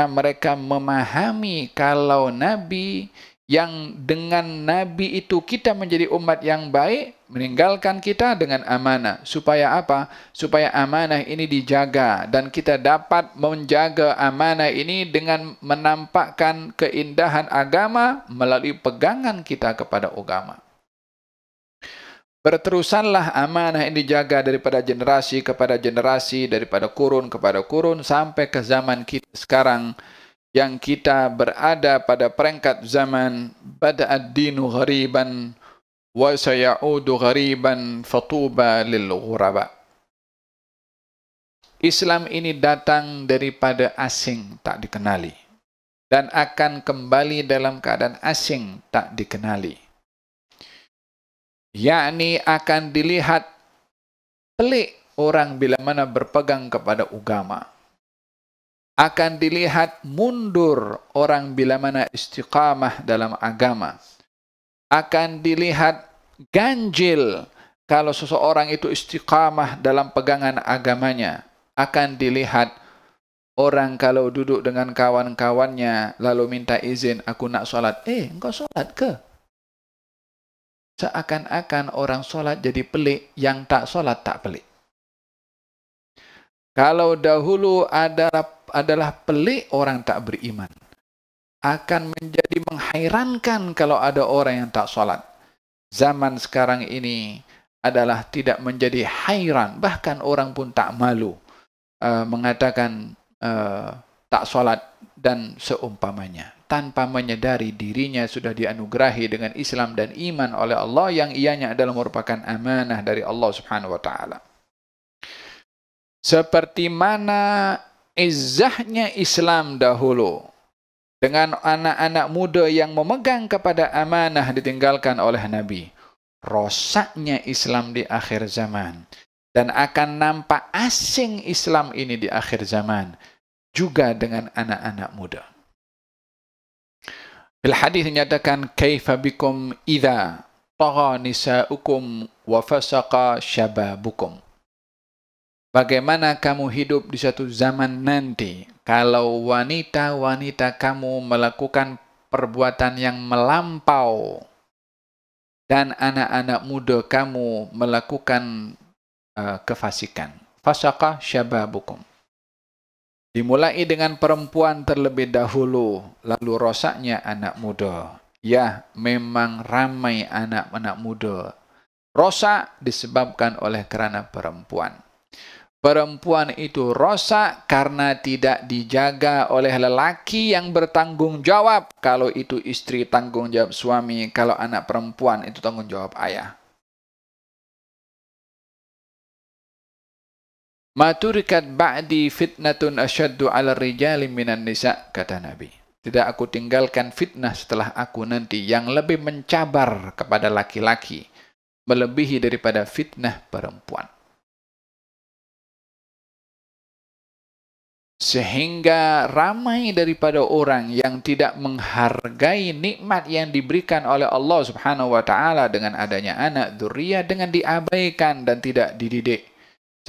karena mereka memahami kalau Nabi yang dengan Nabi itu kita menjadi umat yang baik, meninggalkan kita dengan amanah. Supaya apa? Supaya amanah ini dijaga dan kita dapat menjaga amanah ini dengan menampakkan keindahan agama melalui pegangan kita kepada agama. Berterusanlah amanah ini dijaga daripada generasi kepada generasi, daripada kurun kepada kurun, sampai ke zaman kita sekarang yang kita berada pada peringkat zaman bada'ad dinu ghariban wa sayaudu ghariban fatuba lil ghuraba. Islam ini datang daripada asing tak dikenali dan akan kembali dalam keadaan asing tak dikenali yakni akan dilihat pelik orang bila mana berpegang kepada agama akan dilihat mundur orang bila mana istiqamah dalam agama akan dilihat ganjil kalau seseorang itu istiqamah dalam pegangan agamanya akan dilihat orang kalau duduk dengan kawan-kawannya lalu minta izin aku nak solat eh engkau solat ke seakan-akan orang sholat jadi pelik, yang tak sholat tak pelik. Kalau dahulu adalah, adalah pelik orang tak beriman, akan menjadi menghairankan kalau ada orang yang tak sholat. Zaman sekarang ini adalah tidak menjadi hairan, bahkan orang pun tak malu uh, mengatakan uh, tak sholat dan seumpamanya tanpa menyadari dirinya sudah dianugerahi dengan Islam dan iman oleh Allah yang ianya adalah merupakan amanah dari Allah Subhanahu wa taala. Seperti mana izahnya Islam dahulu dengan anak-anak muda yang memegang kepada amanah ditinggalkan oleh Nabi. Rosaknya Islam di akhir zaman dan akan nampak asing Islam ini di akhir zaman juga dengan anak-anak muda. Bil hadis menyatakan kaifa bikum idza tagha nisaukum wa fasaqa shababukum. Bagaimana kamu hidup di satu zaman nanti kalau wanita-wanita kamu melakukan perbuatan yang melampau dan anak-anak muda kamu melakukan uh, kefasikan. Fasaqa shababukum. Dimulai dengan perempuan terlebih dahulu, lalu rosaknya anak muda. Ya, memang ramai anak-anak muda. Rosak disebabkan oleh kerana perempuan. Perempuan itu rosak karena tidak dijaga oleh lelaki yang bertanggung jawab. Kalau itu istri tanggung jawab suami, kalau anak perempuan itu tanggung jawab ayah. Ma turikat ba'di fitnatun asyaddu ala rijali minan nisa kata Nabi. Tidak aku tinggalkan fitnah setelah aku nanti yang lebih mencabar kepada laki-laki melebihi daripada fitnah perempuan. Sehingga ramai daripada orang yang tidak menghargai nikmat yang diberikan oleh Allah Subhanahu wa taala dengan adanya anak zuriat dengan diabaikan dan tidak dididik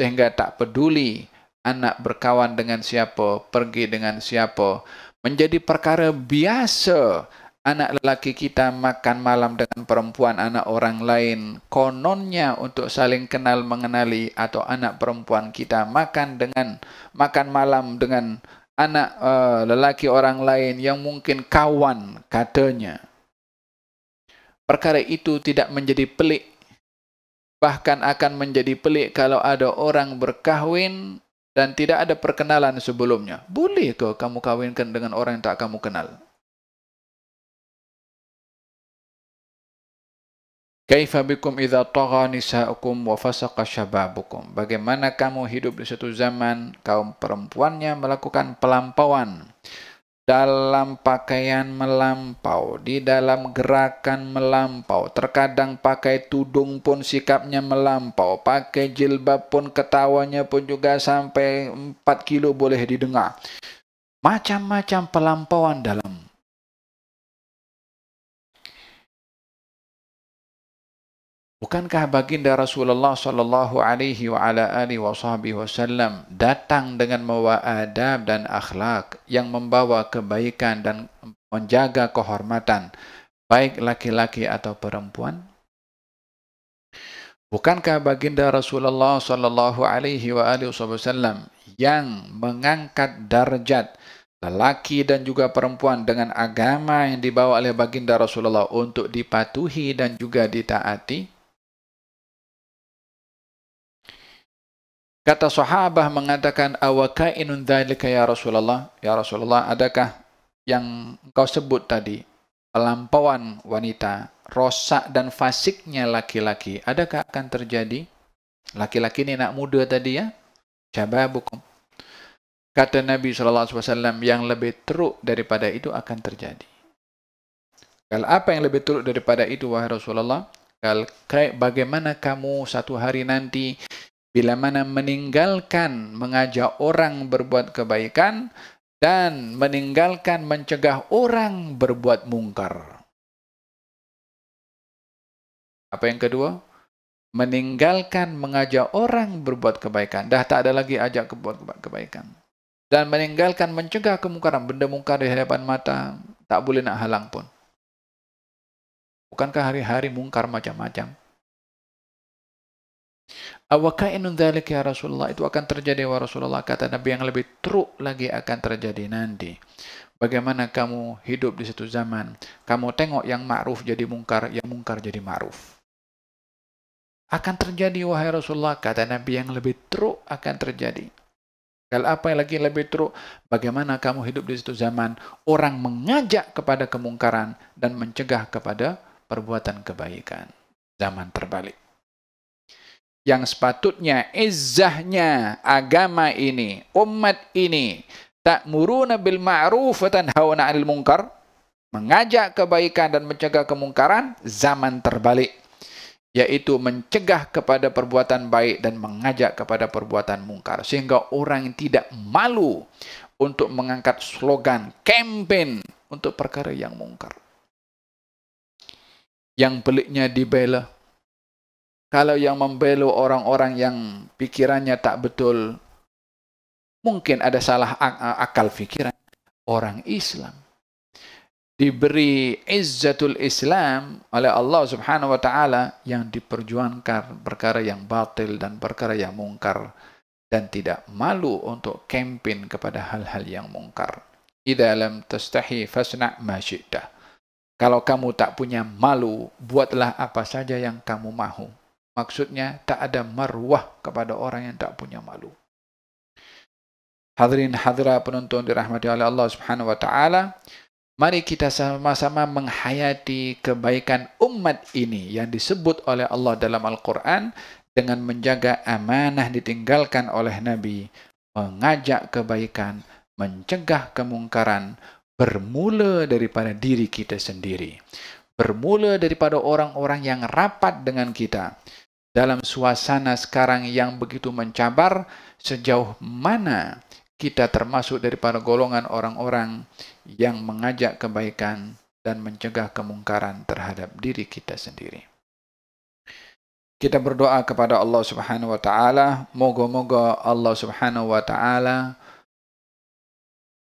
sehingga tak peduli anak berkawan dengan siapa, pergi dengan siapa. Menjadi perkara biasa anak lelaki kita makan malam dengan perempuan anak orang lain. Kononnya untuk saling kenal mengenali atau anak perempuan kita makan dengan makan malam dengan anak uh, lelaki orang lain yang mungkin kawan katanya. Perkara itu tidak menjadi pelik bahkan akan menjadi pelik kalau ada orang berkahwin dan tidak ada perkenalan sebelumnya. Boleh ke kamu kahwinkan dengan orang yang tak kamu kenal? Kaifa bikum idza tagha nisa'ukum wa fasaqa shababukum? Bagaimana kamu hidup di satu zaman kaum perempuannya melakukan pelampauan? dalam pakaian melampau, di dalam gerakan melampau, terkadang pakai tudung pun sikapnya melampau, pakai jilbab pun ketawanya pun juga sampai 4 kilo boleh didengar. Macam-macam pelampauan dalam Bukankah baginda Rasulullah sallallahu alaihi wa ala alihi wasahbihi wasallam datang dengan membawa adab dan akhlak yang membawa kebaikan dan menjaga kehormatan baik laki-laki atau perempuan? Bukankah baginda Rasulullah sallallahu alaihi wa alihi wasallam yang mengangkat darjat lelaki dan juga perempuan dengan agama yang dibawa oleh baginda Rasulullah untuk dipatuhi dan juga ditaati? Kata sahabah mengatakan awakainun dzalika ya Rasulullah? Ya Rasulullah, adakah yang kau sebut tadi pelampauan wanita, rosak dan fasiknya laki-laki, adakah akan terjadi? Laki-laki ini nak muda tadi ya? Coba bukum. Kata Nabi SAW, yang lebih teruk daripada itu akan terjadi. Kalau apa yang lebih teruk daripada itu, wahai Rasulullah? Kalau bagaimana kamu satu hari nanti Bila mana meninggalkan mengajak orang berbuat kebaikan dan meninggalkan mencegah orang berbuat mungkar. Apa yang kedua? Meninggalkan mengajak orang berbuat kebaikan. Dah tak ada lagi ajak berbuat kebaikan. Dan meninggalkan mencegah kemungkaran. Benda mungkar di hadapan mata. Tak boleh nak halang pun. Bukankah hari-hari mungkar macam-macam? Awakainun dzalik ya Rasulullah itu akan terjadi wa Rasulullah kata Nabi yang lebih teruk lagi akan terjadi nanti. Bagaimana kamu hidup di satu zaman, kamu tengok yang ma'ruf jadi mungkar, yang mungkar jadi ma'ruf. Akan terjadi wahai Rasulullah kata Nabi yang lebih teruk akan terjadi. Kalau apa yang lagi lebih teruk, bagaimana kamu hidup di satu zaman orang mengajak kepada kemungkaran dan mencegah kepada perbuatan kebaikan. Zaman terbalik yang sepatutnya izzahnya agama ini, umat ini, tak muru nabil ma'ruf dan hawa nabil mungkar mengajak kebaikan dan mencegah kemungkaran zaman terbalik yaitu mencegah kepada perbuatan baik dan mengajak kepada perbuatan mungkar sehingga orang tidak malu untuk mengangkat slogan kampen untuk perkara yang mungkar yang peliknya dibela kalau yang membelu orang-orang yang pikirannya tak betul, mungkin ada salah akal fikiran orang Islam. Diberi izzatul Islam oleh Allah subhanahu wa ta'ala yang diperjuangkan perkara yang batil dan perkara yang mungkar dan tidak malu untuk kempin kepada hal-hal yang mungkar. Ida lam tastahi fasna' masyidah. Kalau kamu tak punya malu, buatlah apa saja yang kamu mahu. Maksudnya tak ada marwah kepada orang yang tak punya malu. Hadirin hadirat penonton dirahmati oleh Allah Subhanahu wa taala, mari kita sama-sama menghayati kebaikan umat ini yang disebut oleh Allah dalam Al-Qur'an dengan menjaga amanah ditinggalkan oleh Nabi, mengajak kebaikan, mencegah kemungkaran bermula daripada diri kita sendiri. Bermula daripada orang-orang yang rapat dengan kita dalam suasana sekarang yang begitu mencabar, sejauh mana kita termasuk daripada golongan orang-orang yang mengajak kebaikan dan mencegah kemungkaran terhadap diri kita sendiri. Kita berdoa kepada Allah Subhanahu wa taala, moga-moga Allah Subhanahu wa taala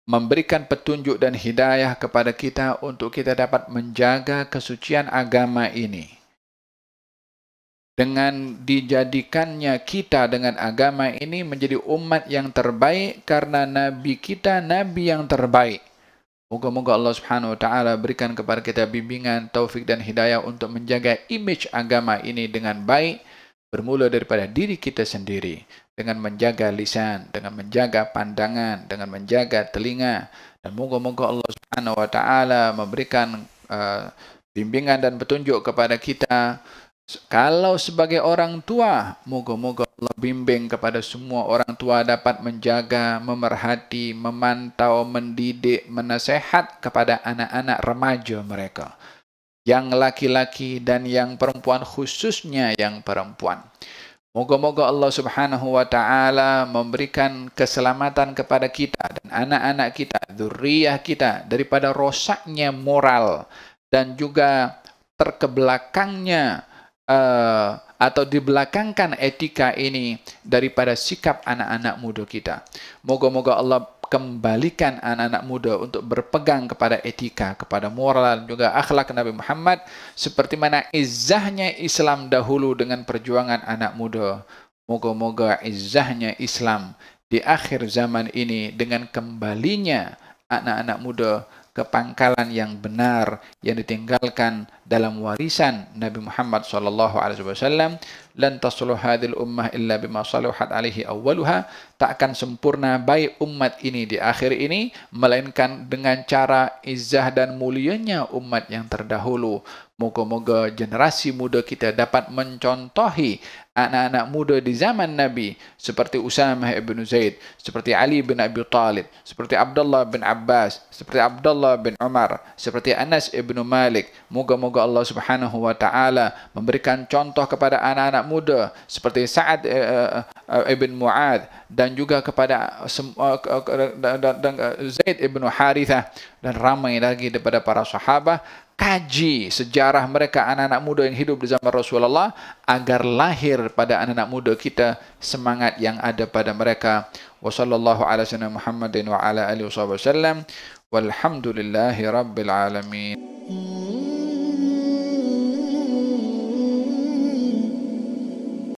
memberikan petunjuk dan hidayah kepada kita untuk kita dapat menjaga kesucian agama ini dengan dijadikannya kita dengan agama ini menjadi umat yang terbaik karena nabi kita nabi yang terbaik. Moga-moga Allah Subhanahu wa taala berikan kepada kita bimbingan, taufik dan hidayah untuk menjaga image agama ini dengan baik bermula daripada diri kita sendiri dengan menjaga lisan, dengan menjaga pandangan, dengan menjaga telinga dan moga-moga Allah Subhanahu wa taala memberikan uh, bimbingan dan petunjuk kepada kita Kalau sebagai orang tua, moga-moga Allah bimbing kepada semua orang tua dapat menjaga, memerhati, memantau, mendidik, menasehat kepada anak-anak remaja mereka. Yang laki-laki dan yang perempuan khususnya yang perempuan. Moga-moga Allah subhanahu wa ta'ala memberikan keselamatan kepada kita dan anak-anak kita, zuriyah kita daripada rosaknya moral dan juga terkebelakangnya Eh, atau dibelakangkan etika ini daripada sikap anak-anak muda kita. Moga-moga Allah kembalikan anak-anak muda untuk berpegang kepada etika, kepada moral dan juga akhlak Nabi Muhammad seperti mana izahnya Islam dahulu dengan perjuangan anak muda. Moga-moga izahnya Islam di akhir zaman ini dengan kembalinya anak-anak muda kepangkalan yang benar yang ditinggalkan dalam warisan Nabi Muhammad SAW alaihi wasallam ummah illa bima alihi alaihi awwaluha tak akan sempurna baik umat ini di akhir ini melainkan dengan cara izah dan mulianya umat yang terdahulu Moga-moga generasi muda kita dapat mencontohi anak-anak muda di zaman Nabi seperti Usamah bin Zaid, seperti Ali bin Abi Talib, seperti Abdullah bin Abbas, seperti Abdullah bin Umar, seperti Anas bin Malik. Moga-moga Allah Subhanahu wa taala memberikan contoh kepada anak-anak muda seperti Sa'ad uh, uh, ibn Mu'ad dan juga kepada uh, uh, uh, uh, Zaid bin Harithah dan ramai lagi daripada para sahabat kaji sejarah mereka anak-anak muda yang hidup di zaman Rasulullah agar lahir pada anak-anak muda kita semangat yang ada pada mereka. Wa sallallahu ala sayyidina Muhammadin wa ala alihi wasallam. Walhamdulillahirabbil alamin.